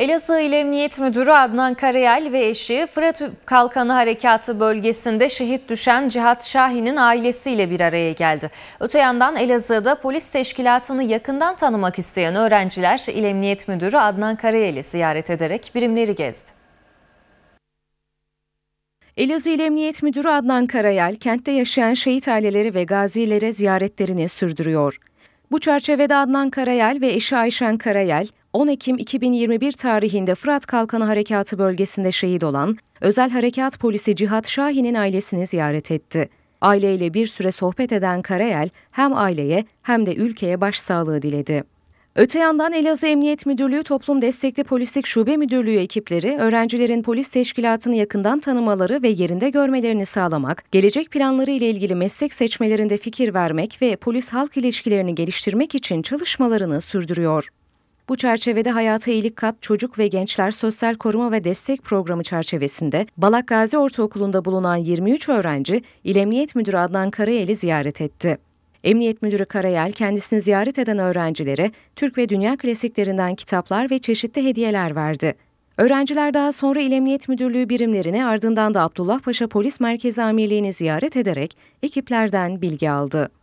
Elazığ İl Emniyet Müdürü Adnan Karayel ve eşi Fırat Kalkanı Harekatı bölgesinde şehit düşen Cihat Şahin'in ailesiyle bir araya geldi. Öte yandan Elazığ'da polis teşkilatını yakından tanımak isteyen öğrenciler İl Emniyet Müdürü Adnan Karayel'i ziyaret ederek birimleri gezdi. Elazığ İl Emniyet Müdürü Adnan Karayel, kentte yaşayan şehit aileleri ve gazilere ziyaretlerini sürdürüyor. Bu çerçevede Adnan Karayel ve eşi Ayşen Karayel, 10 Ekim 2021 tarihinde Fırat Kalkanı Harekatı bölgesinde şehit olan Özel Harekat Polisi Cihat Şahin'in ailesini ziyaret etti. Aileyle bir süre sohbet eden Karayel hem aileye hem de ülkeye başsağlığı diledi. Öte yandan Elazığ Emniyet Müdürlüğü Toplum Destekli Polislik Şube Müdürlüğü ekipleri öğrencilerin polis teşkilatını yakından tanımaları ve yerinde görmelerini sağlamak, gelecek planları ile ilgili meslek seçmelerinde fikir vermek ve polis halk ilişkilerini geliştirmek için çalışmalarını sürdürüyor. Bu çerçevede Hayata İyilik Kat Çocuk ve Gençler Sosyal Koruma ve Destek Programı çerçevesinde Balak Gazi Ortaokulu'nda bulunan 23 öğrenci İl Emniyet Müdürü Adnan Karayel'i ziyaret etti. Emniyet Müdürü Karayel kendisini ziyaret eden öğrencilere Türk ve dünya klasiklerinden kitaplar ve çeşitli hediyeler verdi. Öğrenciler daha sonra İl Emniyet Müdürlüğü birimlerine ardından da Abdullah Paşa Polis Merkezi Amirliği'ni ziyaret ederek ekiplerden bilgi aldı.